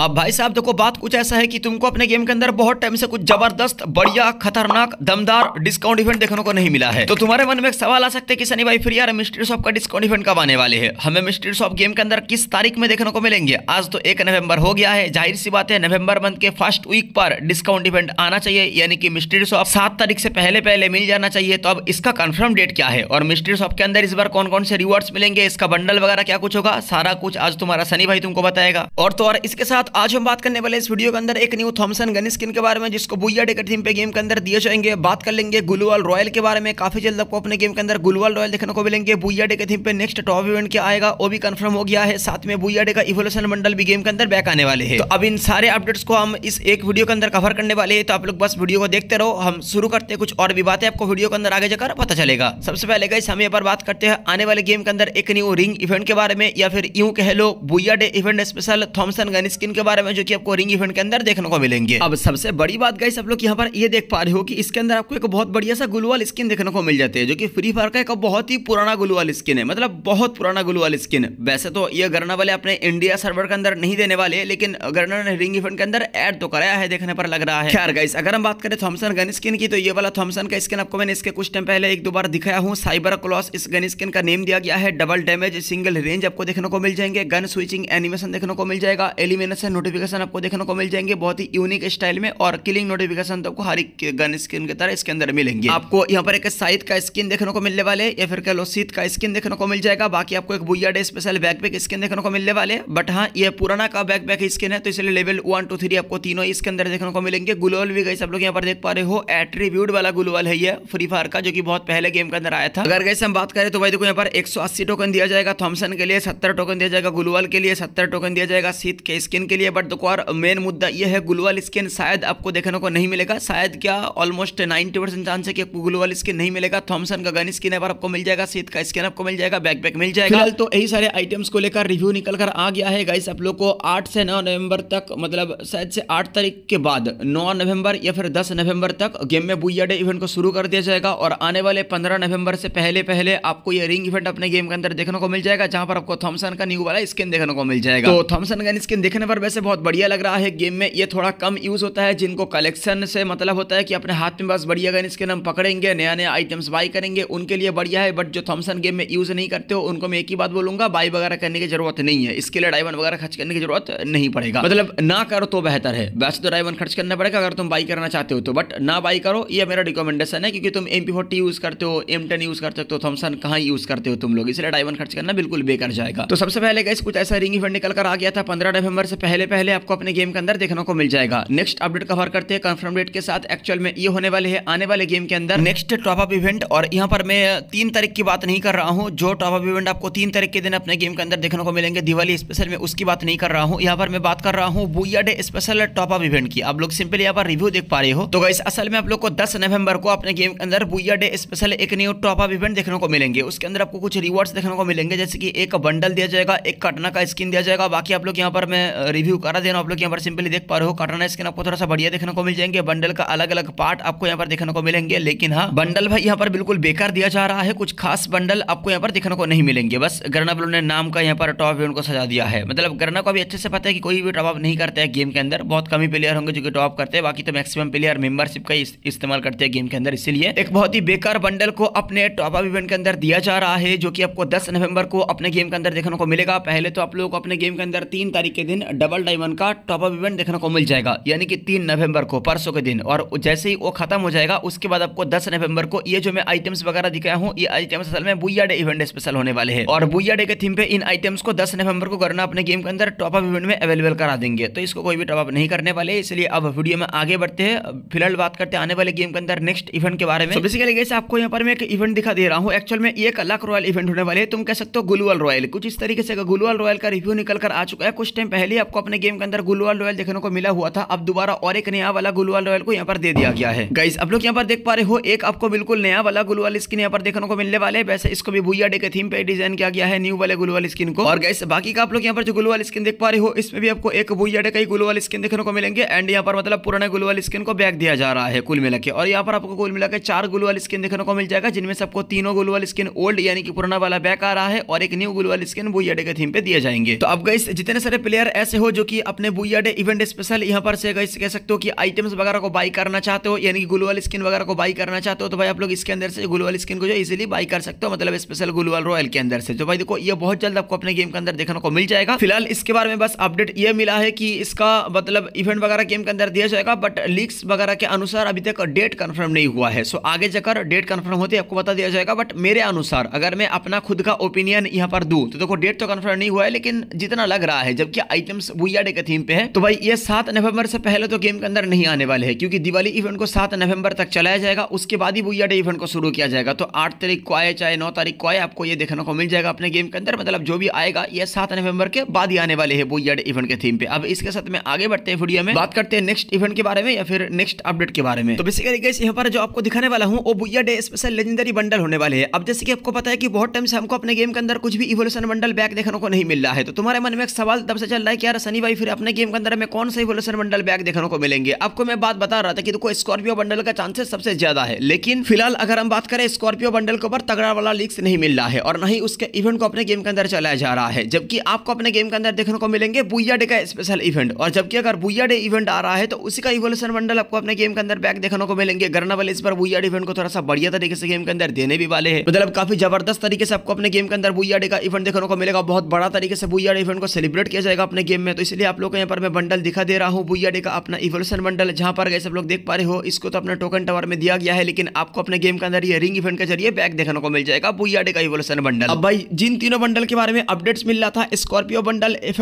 अब भाई साहब देखो बात कुछ ऐसा है कि तुमको अपने गेम के अंदर बहुत टाइम से कुछ जबरदस्त बढ़िया खतरनाक दमदार डिस्काउंट इवेंट देखने को नहीं मिला है तो तुम्हारे मन में एक सवाल आ सकते हैं कि सनी भाई फिर यार मिस्ट्री शॉप का डिस्काउंट इवेंट कब आने वाले हैं हमें मिस्ट्री शॉप गेम के अंदर किस तारीख में देखने को मिलेंगे आज तो एक नवंबर हो गया है जाहिर सी बात है नवंबर मंथ के फर्स्ट वीक पर डिस्काउंट इवेंट आना चाहिए यानी कि मिस्ट्री शॉप सात तारीख से पहले पहले मिल जाना चाहिए तो अब इसका कन्फर्म डेट क्या है और मिस्ट्री शॉप के अंदर इस बार कौन कौन से रिवॉर्ड्स मिलेंगे इसका बंडल वगैरह क्या कुछ होगा सारा कुछ आज तुम्हारा सनी भाई तुमको बताएगा और तो और इसके साथ साथ आज हम बात करने वाले इस वीडियो के अंदर एक न्यू थॉमसन गन स्किन के बारे में जिसको बुया डे के थीम पे गेम के अंदर दिए जाएंगे बात कर लेंगे गुलवाल रॉयल के बारे में काफी जल्द आपको अपने गेम के अंदर गुलवाल रॉयल देखने को मिलेंगे बुया डेकर थीम पे नेक्स्ट टॉप इवेंट क्या आएगा वो भी कन्फर्म हो गया है साथ में बुया का इवोल्यूशन मंडल भी गेम के अंदर बैक आने वाले हैं तो अब इन सारे अपडेट्स को हम इस एक वीडियो के अंदर कवर करने वाले हैं तो आप लोग बस वीडियो को देखते रहो हम शुरू करते हैं कुछ और भी बातें आपको वीडियो के अंदर आगे जाकर पता चलेगा सबसे पहले गई हम यहाँ पर बात करते हैं आने वाले गेम के अंदर एक न्यू रिंग इवेंट के बारे में या फिर यूं कह लो Booyah day event special Thompson gun skin के बारे में जो कि आपको रिंग इवेंट के अंदर देखने को मिलेंगे अब सबसे बड़ी बात गई सब लोग यहाँ पर ये देख पा रहे हो कि इसके अंदर आपको एक बहुत बढ़िया सा गुलवाल स्किन देखने को मिल जाती है जो कि फ्री फायर का एक बहुत ही पुराना गुलवाल स्किन है मतलब बहुत पुराना गुलवाल स्किन वैसे तो ये गरना वाले अपने इंडिया सर्वर के अंदर नहीं देने वाले लेकिन गरना ने रिंग इवेंट के अंदर एड तो कराया है देखने पर लग रहा है खैर गाइस अगर हम बात करें थॉमसन गन स्किन की तो ये वाला थॉमसन का स्किन आपको मैंने इसके कुछ टाइम पहले एक दो बार दिखाया हूँ साइबर क्लॉस इस गन स्किन का नेम दिया गया है डबल डैमेज सिंगल रेंज आपको देखने को मिल जाएंगे गन स्विचिंग एनिमेशन देखने को मिल जाएगा एलिमिनेशन से नोटिफिकेशन आपको देखने को मिल जाएंगे बहुत ही यूनिक स्टाइल में और किलिंग नोटिफिकेशन तो आपको हर एक गन स्किन के तरह इसके अंदर मिलेंगे आपको यहाँ पर एक साइथ का स्किन देखने को मिलने वाले या फिर कह लो सीत का स्किन देखने को मिल जाएगा बाकी आपको एक Booyah day special backpack skin देखने को मिलने वाले बट हाँ ये पुराना का बैकपैक स्किन है तो इसलिए लेवल वन टू थ्री आपको तीनों इसके अंदर देखने को मिलेंगे ग्लोवल भी गई सब लोग यहाँ पर देख पा रहे हो एट्रीब्यूट वाला ग्लोवल है ये फ्री फायर का जो की बहुत पहले गेम के अंदर आया था अगर गैसे हम बात करें तो भाई देखो यहाँ पर एक टोकन दिया जाएगा थॉमसन के लिए सत्तर टोकन दिया जाएगा ग्लोवल के लिए सत्तर टोकन दिया जाएगा सीत के स्किन के लिए बट देखो यार मेन मुद्दा यह है ग्लोबल स्किन शायद आपको देखने को नहीं मिलेगा शायद क्या ऑलमोस्ट नाइन्टी परसेंट चांस है कि आपको ग्लोबल स्किन नहीं मिलेगा थॉमसन का गन स्किन एवर आपको मिल जाएगा सीत का स्किन आपको मिल जाएगा बैक मिल जाएगा तो यही सारे आइटम्स को लेकर रिव्यू निकल कर आ गया है गाइस आप लोग को आठ से नौ नवंबर तक मतलब शायद से आठ तारीख के बाद नौ नवंबर या फिर दस नवंबर तक गेम में बुआ डे इवेंट को शुरू कर दिया जाएगा और आने वाले पंद्रह नवंबर से पहले पहले आपको ये रिंग इवेंट अपने गेम के अंदर देखने को मिल जाएगा जहां पर आपको थॉमसन का न्यू वाला स्किन देखने को मिल जाएगा तो थॉमसन का स्किन देखने पर वैसे बहुत बढ़िया लग रहा है गेम में ये थोड़ा कम यूज़ होता है जिनको कलेक्शन से मतलब होता है कि अपने हाथ में बस बढ़िया गन इसके नाम पकड़ेंगे नया नया आइटम्स बाई करेंगे उनके लिए बढ़िया है बट जो थॉमसन गेम में यूज़ नहीं करते हो उनको मैं एक ही बात बोलूँगा बाई वगैरह करने की जरूरत नहीं है इसके लिए डायमंड वगैरह खर्च करने की जरूरत नहीं पड़ेगा मतलब ना करो तो बेहतर है वैसे तो डायमंड खर्च करना पड़ेगा अगर तुम बाई करना चाहते हो तो बट ना बाई करो ये मेरा रिकमेंडेशन है क्योंकि तुम एम यूज़ करते हो एम यूज़ करते हो तो थॉमसन कहाँ यूज़ करते हो तुम लोग इसलिए डायमंड खर्च करना बिल्कुल बेकर जाएगा तो सबसे पहले कुछ ऐसा रिंग इवेंट निकल कर आ गया था पंद्रह नवंबर से पहले पहले आपको अपने गेम के अंदर देखने को मिल जाएगा नेक्स्ट अपडेट कवर करते हैं कंफर्म डेट के साथ एक्चुअल में ये होने वाले है आने वाले गेम के अंदर नेक्स्ट टॉप अप इवेंट और यहाँ पर मैं तीन तारीख की बात नहीं कर रहा हूँ जो टॉप अप इवेंट आपको तीन तारीख के दिन अपने गेम के अंदर देखने को मिलेंगे दिवाली स्पेशल में उसकी बात नहीं कर रहा हूँ यहाँ पर मैं बात कर रहा हूँ Booyah day special top up event की आप लोग सिंपल यहाँ पर रिव्यू देख पा रहे हो तो गाइस असल में आप लोग को दस नवंबर को अपने गेम के अंदर बुआ डे स्पेशल एक न्यू टॉप अप इवेंट देखने को मिलेंगे उसके अंदर आपको कुछ रिवॉर्ड्स देखने को मिलेंगे जैसे कि एक बंडल दिया जाएगा एक कटना का स्किन दिया जाएगा बाकी आप लोग यहाँ पर मैं रिव्यू करा देना आप लोग यहाँ पर सिंपली देख पा रहे हो कटाना स्किन आपको थोड़ा सा बढ़िया देखने को मिल जाएंगे बंडल का अलग अलग पार्ट आपको यहाँ पर देखने को मिलेंगे लेकिन हाँ बंडल भाई यहाँ पर बिल्कुल बेकार दिया जा रहा है कुछ खास बंडल आपको यहाँ पर देखने को नहीं मिलेंगे बस गरना ने नाम का यहाँ पर टॉप इवेंट को सजा दिया है मतलब गरना को अभी अच्छे से पता है कि कोई भी टॉप नहीं करता है गेम के अंदर बहुत कमी प्लेयर होंगे जो कि टॉप करते हैं बाकी तो मैक्सिमम प्लेयर मेंबरशिप का इस्तेमाल करते हैं गेम के अंदर इसलिए एक बहुत ही बेकार बंडल को अपने टॉप अप इवेंट के अंदर दिया जा रहा है जो कि आपको दस नवंबर को अपने गेम के अंदर देखने को मिलेगा पहले तो आप लोग को अपने गेम के अंदर तीन तारीख के दिन डबल डायमंड का टॉपअप इवेंट देखने को मिल जाएगा यानी कि तीन नवंबर को परसों के दिन और जैसे ही वो खत्म हो जाएगा उसके बाद आपको दस नवंबर को ये जो मैं आइटम्स वगैरह दिखाया हूँ ये आइटम्स असल में बुया डे इवेंट स्पेशल होने वाले हैं और बुया डे के थीम पे इन आइटम्स को दस नवंबर को करना अपने गेम के अंदर टॉपअप इवेंट में अवेलेबल करा देंगे तो इसको कोई भी टॉपअप नहीं करने वाले इसलिए अब वीडियो में आगे बढ़ते हैं फिलहाल बात करते हैं आने वाले गेम के अंदर नेक्स्ट इवेंट के बारे में बेसिकली गैस आपको यहाँ पर मैं एक इवेंट दिखा दे रहा हूँ एक्चुअल में एक लाख रॉयल इवेंट होने वाले तुम कह सकते हो गुलवल रॉयल कुछ इस तरीके से गुलवल रॉयल का रिव्यू निकल कर आ चुका है कुछ टाइम पहले आपको आपको अपने गेम के अंदर गुलवाल रॉयल देखने को मिला हुआ था अब दोबारा और एक नया वाला गुलवाल रॉयल को यहाँ पर दे दिया गया है गाइस आप लोग यहाँ पर देख पा रहे हो एक आपको बिल्कुल नया वाला गुलवाल स्किन यहाँ पर देखने को मिलने वाले वैसे इसको भी भूया डे के थीम पे डिजाइन किया गया है न्यू वाले गुलवाल स्किन को और गाइस बाकी का आप लोग यहाँ पर जो गुलवाल स्किन देख पा रहे हो इसमें भी आपको एक भूया डे का ही गुलवाल स्किन देखने को मिलेंगे एंड यहाँ पर मतलब पुराने गुलवाल स्किन को बैक दिया जा रहा है कुल मिला के और यहाँ पर आपको कुल मिला के चार गुलवाल स्किन देखने को मिल जाएगा जिनमें से आपको तीनों गुलवाल स्किन ओल्ड यानी कि पुराना वाला बैक आ रहा है और एक new gloo wall skin Booyah day के थीम पे दिए जाएंगे तो अब गाइस जितने सारे प्लेयर ऐसे हो हो जो कि अपने बुइया डे इवेंट स्पेशल यहाँ पर से गई कह सकते हो कि आइटम्स वगैरह को बाई करना चाहते हो यानी कि गुलवाल स्किन वगैरह को बाई करना चाहते हो तो भाई आप लोग इसके अंदर से गुलवाल स्किन को जो इजिली बाई कर सकते हो मतलब स्पेशल गुलवाल रॉयल के अंदर से तो भाई देखो ये बहुत जल्द आपको अपने गेम के अंदर देखने को मिल जाएगा फिलहाल इसके बारे में बस अपडेट ये मिला है कि इसका मतलब इवेंट वगैरह गेम के अंदर दिया जाएगा बट लीक्स वगैरह के अनुसार अभी तक डेट कन्फर्म नहीं हुआ है सो आगे जाकर डेट कन्फर्म होते आपको बता दिया जाएगा बट मेरे अनुसार अगर मैं अपना खुद का ओपिनियन यहाँ पर दूँ तो देखो डेट तो कन्फर्म नहीं हुआ है लेकिन जितना लग रहा है जबकि आइटम्स डे का थीम पे है तो भाई ये सात नवंबर से पहले तो गेम के अंदर नहीं आने वाले हैं क्योंकि दिवाली इवेंट को सात नवंबर तक चलाया जाएगा उसके बाद ही डे इवेंट को शुरू किया जाएगा तो आठ तारीख को आए चाहे नौ तारीख को आए आपको ये देखने को मिल जाएगा अपने गेम के अंदर मतलब जो भी आएगा ये सात नवंबर के बाद ही आने वाले है डे इवेंट के थीम पे अब इसके साथ में आगे बढ़ते हैं वीडियो में बात करते हैं नेक्स्ट इवेंट के बारे में या फिर नेक्स्ट अपडेट के बारे में तो बेसिकली गाइस यहाँ पर जो आपको दिखाने वाला हूँ वो Booyah day special legendary bundle होने वाले हैं अब जैसे कि आपको पता है कि बहुत टाइम से हमको अपने गेम के अंदर कुछ भी इवोल्यूशन बंडल बैक देखने को नहीं मिल रहा है तो तुम्हारे मन में एक सवाल तब से चल रहा है कि यार सनी भाई फिर अपने गेम के अंदर हमें कौन सा इवोल्यूशन बंडल बैग देखने को मिलेंगे आपको मैं बात बता रहा था कि देखो स्कॉर्पियो बंडल का चांसेस सबसे ज्यादा है लेकिन फिलहाल अगर हम बात करें स्कॉर्पियो बंडल के ऊपर तगड़ा वाला लीक्स नहीं मिल रहा है और नहीं उसके इवेंट को अपने गेम के अंदर चलाया जा रहा है जबकि आपको अपने गेम के अंदर देखने को मिलेंगे बुया डे का स्पेशल इवेंट और जबकि अगर बुया डे इवेंट आ रहा है तो उसी का इवोल्यूशन बंडल आपको अपने गेम के अंदर बैग देखने को मिलेंगे गरना वाले इस बार बुया इवेंट को थोड़ा सा बढ़िया तरीके से गेम के अंदर देने भी वाले हैं मतलब काफी जबरदस्त तरीके से आपको अपने गेम के अंदर बुया डे का इवेंट देखने को मिलेगा बहुत बड़ा तरीके से बुया इवेंट को सेलिब्रेट किया जाएगा अपने गेम में तो इसलिए आप लोग को यहाँ पर मैं बंडल दिखा दे रहा हूँ डे का अपना इवोल्यूशन बंडल जहाँ पर गए सब लोग देख पा रहे हो इसको तो अपना टोकन टावर में दिया गया है लेकिन आपको अपने गेम के अंदर ये रिंग इवेंट के जरिए बैक देखने को मिल जाएगा डे का इवोल्यूशन बंडल अब भाई जिन तीनों बंडल के बारे में अपडेट्स मिल रहा था स्कॉर्पियो बंडल एफ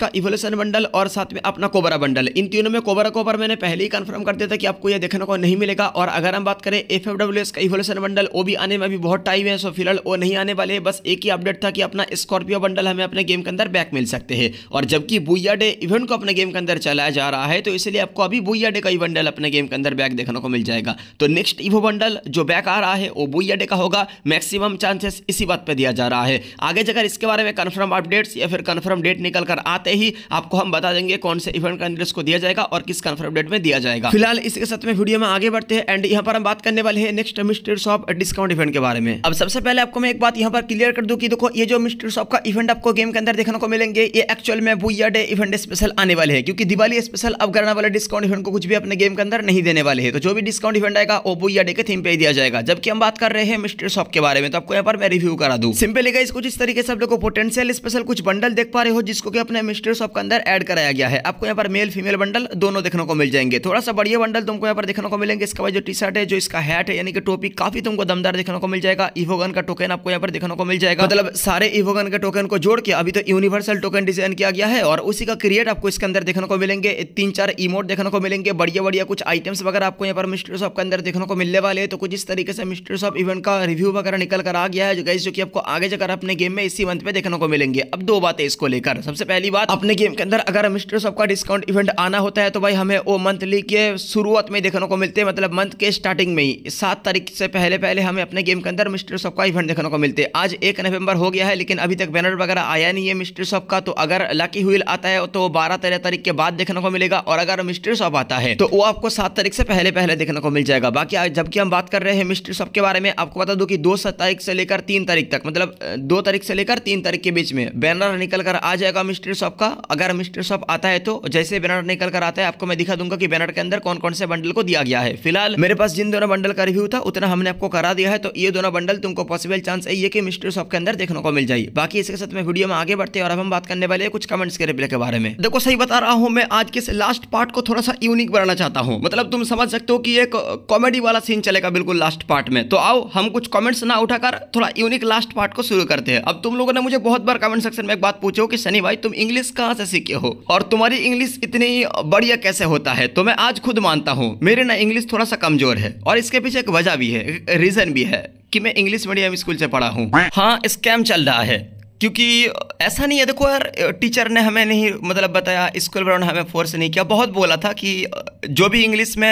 का इवोल्यूशन बंडल और साथ में अपना कोबरा बंडल इन तीनों में कोबरा कोबर मैंने पहले ही कन्फर्म कर दिया था कि आपको यह देखने को नहीं मिलेगा और अगर हम बात करें एफ का इवोल्यूशन बंडल वो भी आने में अभी बहुत टाइम है सो फिलहाल वो नहीं आने वाले बस एक ही अपडेट था कि अपना स्कॉर्पियो बंडल हमें अपने गेम के अंदर बैक मिल सकते हैं और जबकि बुइया डे इवेंट को अपने गेम के अंदर चलाया जा रहा है तो इसलिए आपको अभी बुइया डे का ही बंडल अपने गेम के अंदर बैक देखने को मिल जाएगा तो नेक्स्ट इवो बंडल जो बैक आ रहा है वो बुइया डे का होगा मैक्सिमम चांसेस इसी बात पर दिया जा रहा है आगे जगह इसके बारे में कन्फर्म अपडेट्स या फिर कन्फर्म डेट निकल कर आते ही आपको हम बता देंगे कौन से इवेंट का अंदर इसको दिया जाएगा और किस कन्फर्म डेट में दिया जाएगा फिलहाल इसके साथ में वीडियो में आगे बढ़ते हैं एंड यहाँ पर हम बात करने वाले हैं next mister shop discount event के बारे में अब सबसे पहले आपको मैं एक बात यहाँ पर क्लियर कर दूँ कि देखो ये जो मिस्टर शॉप का इवेंट आपको गेम के अंदर देखने को मिलेंगे ये एक्चुअल में बुइया सैटरडे इवेंट स्पेशल आने वाले हैं क्योंकि दिवाली स्पेशल अब करने वाले डिस्काउंट इवेंट को कुछ भी अपने गेम के अंदर नहीं देने वाले हैं तो जो भी डिस्काउंट इवेंट आएगा ओपो या डे के थीम पे ही दिया जाएगा जबकि हम बात कर रहे हैं मिस्टर शॉप के बारे में तो आपको यहाँ पर मैं रिव्यू करा दू सिंपली गाइस कुछ इस तरीके से आप लोग पोटेंशियल स्पेशल कुछ बंडल देख पा रहे हो जिसको कि अपने मिस्टर शॉप के अंदर एड कराया गया है आपको यहाँ पर मेल फीमेल बंडल दोनों देखने को मिल जाएंगे थोड़ा सा बढ़िया बंडल तुमको यहाँ पर देखने को मिलेंगे इसका जो टी शर्ट है जो इसका हैट है यानी कि टोपी काफी तुमको दमदार देखने को मिल जाएगा इवोगन का टोकन आपको यहाँ पर देखने को मिल जाएगा मतलब सारे इवोगन के टोकन को जोड़ के अभी तो यूनिवर्सल टोकन डिजाइन किया गया है और और उसी का क्रिएट आपको इसके अंदर देखने को मिलेंगे तीन चार इमोट देखने को मिलेंगे बढ़िया बढ़िया कुछ आइटम्स वगैरह आपको यहाँ पर मिस्ट्री शॉप के अंदर देखने को मिलने वाले तो कुछ इस तरीके से मिस्ट्री शॉप इवेंट का रिव्यू वगैरह निकल कर आ गया है जो गई जो कि आपको आगे जाकर अपने गेम में इसी मंथ पे देखने को मिलेंगे अब दो बातें इसको लेकर सबसे पहली बात अपने गेम के अंदर अगर मिस्ट्री शॉप का डिस्काउंट इवेंट आना होता है तो भाई हमें वो मंथली के शुरुआत में देखने को मिलते हैं मतलब मंथ के स्टार्टिंग में ही सात तारीख से पहले पहले हमें अपने गेम के अंदर मिस्ट्री शॉप का इवेंट देखने को मिलते हैं आज एक नवंबर हो गया है लेकिन अभी तक बैनर वगैरह आया नहीं है मिस्ट्री शॉप का तो अगर लकी हुईल आता है तो वो बारह तेरह तारीख के बाद देखने को मिलेगा और अगर मिस्ट्री शॉप आता है तो वो आपको सात तारीख से पहले पहले देखने को मिल जाएगा बाकी जबकि हम बात कर रहे हैं मिस्ट्री शॉप के बारे में आपको बता दूं कि दो तारीख से लेकर तीन तारीख तक मतलब दो तारीख से लेकर तीन तारीख के बीच में बैनर निकल कर आ जाएगा मिस्ट्री शॉप का अगर मिस्ट्री शॉप आता है तो जैसे बैनर निकल कर आता है आपको मैं दिखा दूंगा कि बैनर के अंदर कौन कौन से बंडल को दिया गया है फिलहाल मेरे पास जिन दोनों बंडल का रिव्यू था उतना हमने आपको करा दिया है तो ये दोनों बंडल तुमको पॉसिबल चांस है ये कि मिस्ट्री शॉप के अंदर देखने को मिल जाए बाकी इसके साथ में वीडियो में आगे बढ़ते और अब हम बात करने वाले कुछ कमेंट्स के रिप्लाई प्ले के बारे में देखो सही बता रहा हूँ मैं आज के लास्ट पार्ट को थोड़ा सा यूनिक बनाना चाहता हूँ मतलब तुम समझ सकते हो कि एक कॉमेडी वाला सीन चलेगा बिल्कुल लास्ट पार्ट में तो आओ हम कुछ कॉमेंट्स ना उठाकर थोड़ा यूनिक लास्ट पार्ट को शुरू करते हैं अब तुम लोगों ने मुझे बहुत बार कमेंट सेक्शन में एक बात पूछो कि सनी भाई तुम इंग्लिश कहाँ से सीखे हो और तुम्हारी इंग्लिश इतनी बढ़िया कैसे होता है तो मैं आज खुद मानता हूँ मेरे ना इंग्लिश थोड़ा सा कमजोर है और इसके पीछे एक वजह भी है रीजन भी है कि मैं इंग्लिश मीडियम स्कूल से पढ़ा हूँ हाँ स्कैम चल रहा है क्योंकि ऐसा नहीं है देखो यार टीचर ने हमें नहीं मतलब बताया स्कूल वालों ने हमें फोर्स नहीं किया बहुत बोला था कि जो भी इंग्लिश में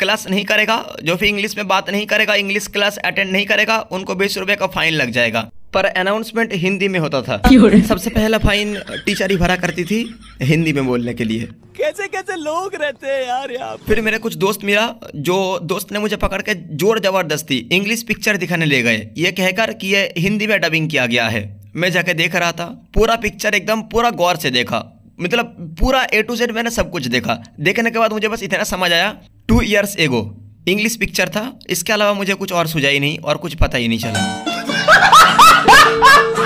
क्लास नहीं करेगा जो भी इंग्लिश में बात नहीं करेगा इंग्लिश क्लास अटेंड नहीं करेगा उनको बीस रुपये का फाइन लग जाएगा पर अनाउंसमेंट हिंदी में होता था सबसे पहला फाइन टीचर ही भरा करती थी हिंदी में बोलने के लिए कैसे कैसे लोग रहते हैं यार यार फिर मेरे कुछ दोस्त मिला जो दोस्त ने मुझे पकड़ के जोर जबरदस्ती इंग्लिश पिक्चर दिखाने ले गए ये कहकर कि ये हिंदी में डबिंग किया गया है मैं जाके देख रहा था पूरा पिक्चर एकदम पूरा गौर से देखा मतलब पूरा ए टू जेड मैंने सब कुछ देखा देखने के बाद मुझे बस इतना समझ आया two years ago English picture था इसके अलावा मुझे कुछ और सुझा ही नहीं और कुछ पता ही नहीं चला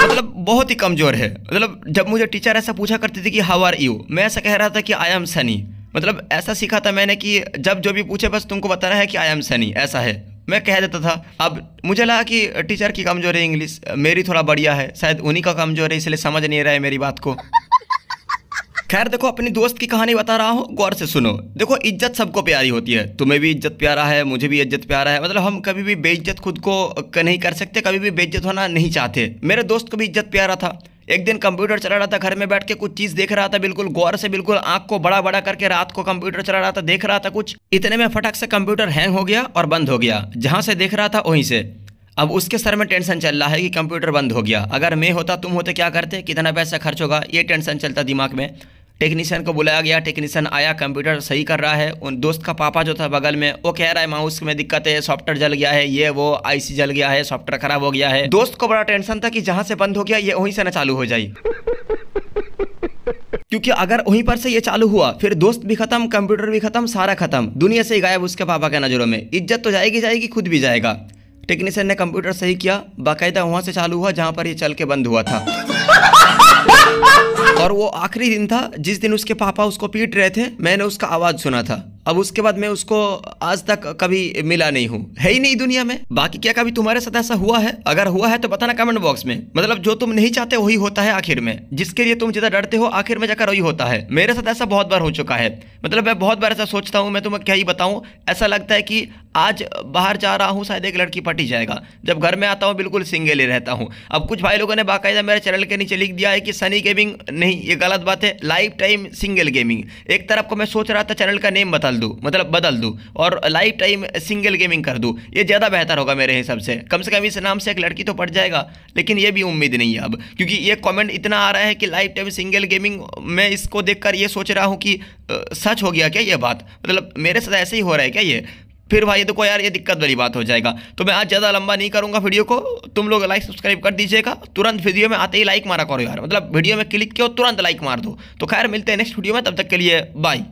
मतलब बहुत ही कमज़ोर है मतलब जब मुझे टीचर ऐसा पूछा करती थी कि हाउ आर यू मैं ऐसा कह रहा था कि आई एम सनी मतलब ऐसा सीखा था मैंने कि जब जो भी पूछे बस तुमको बताना है कि आई एम सनी ऐसा है मैं कह देता था अब मुझे लगा कि टीचर की कमज़ोरी इंग्लिश मेरी थोड़ा बढ़िया है शायद उन्हीं का कमज़ोर है इसलिए समझ नहीं रहा है मेरी बात को खैर देखो अपनी दोस्त की कहानी बता रहा हूँ गौर से सुनो देखो इज्जत सबको प्यारी होती है तुम्हें भी इज्जत प्यारा है मुझे भी इज्जत प्यारा है मतलब हम कभी भी बेइज्जत खुद को नहीं कर सकते कभी भी बेइज्जत होना नहीं चाहते मेरे दोस्त को भी इज्जत प्यारा था एक दिन कंप्यूटर चला रहा था घर में बैठ के कुछ चीज़ देख रहा था बिल्कुल गौर से बिल्कुल आंख को बड़ा बड़ा करके रात को कंप्यूटर चला रहा था देख रहा था कुछ इतने में फटक से कंप्यूटर हैंग हो गया और बंद हो गया जहां से देख रहा था वहीं से अब उसके सर में टेंशन चल रहा है कि कंप्यूटर बंद हो गया अगर मैं होता तुम होते क्या करते कितना पैसा खर्च होगा ये टेंशन चलता दिमाग में टेक्नीशियन को बुलाया गया टेक्नीशियन आया कंप्यूटर सही कर रहा है उन दोस्त का पापा जो था बगल में वो कह रहा है माउस में दिक्कत है सॉफ्टवेयर जल गया है ये वो आईसी जल गया है सॉफ्टवेयर खराब हो गया है दोस्त को बड़ा टेंशन था कि जहाँ से बंद हो गया ये वहीं से ना चालू हो जाए क्योंकि अगर वहीं पर से ये चालू हुआ फिर दोस्त भी खत्म कंप्यूटर भी खत्म सारा खत्म दुनिया से ही गायब उसके पापा के नज़रों में इज्जत तो जाएगी जाएगी खुद भी जाएगा टेक्नीशियन ने कंप्यूटर सही किया बाकायदा वहाँ से चालू हुआ जहाँ पर ये चल के बंद हुआ था और वो आखिरी दिन था जिस दिन उसके पापा उसको पीट रहे थे मैंने उसका आवाज़ सुना था अब उसके बाद मैं उसको आज तक कभी मिला नहीं हूँ है ही नहीं दुनिया में बाकी क्या कभी तुम्हारे साथ ऐसा हुआ है अगर हुआ है तो बताना कमेंट बॉक्स में मतलब जो तुम नहीं चाहते वही होता है आखिर में जिसके लिए तुम ज्यादा डरते हो आखिर में जाकर वही होता है मेरे साथ ऐसा बहुत बार हो चुका है मतलब मैं बहुत बार ऐसा सोचता हूँ मैं तुम्हें क्या ही बताऊँ ऐसा लगता है कि आज बाहर जा रहा हूँ शायद एक लड़की पटी जाएगा जब घर में आता हूँ बिल्कुल सिंगल ही रहता हूँ अब कुछ भाई लोगों ने बाकायदा मेरे चैनल के नीचे लिख दिया है कि सनी गेमिंग नहीं ये गलत बात है लाइफ टाइम सिंगल गेमिंग एक तरफ को मैं सोच रहा था चैनल का नेम बदल दूँ मतलब बदल दूँ और लाइफ टाइम सिंगल गेमिंग कर दूँ ये ज़्यादा बेहतर होगा मेरे हिसाब से कम से कम इस नाम से एक लड़की तो पड़ जाएगा लेकिन ये भी उम्मीद नहीं है अब क्योंकि ये कॉमेंट इतना आ रहा है कि लाइफ टाइम सिंगल गेमिंग मैं इसको देखकर ये सोच रहा हूँ कि सच हो गया क्या ये बात मतलब मेरे साथ ऐसे ही हो रहा है क्या ये फिर भाई देखो यार ये दिक्कत वाली बात हो जाएगा तो मैं आज ज़्यादा लंबा नहीं करूँगा वीडियो को तुम लोग लाइक सब्सक्राइब कर दीजिएगा तुरंत वीडियो में आते ही लाइक मारा करो यार मतलब वीडियो में क्लिक किया तुरंत लाइक मार दो तो खैर मिलते हैं नेक्स्ट वीडियो में तब तक के लिए बाय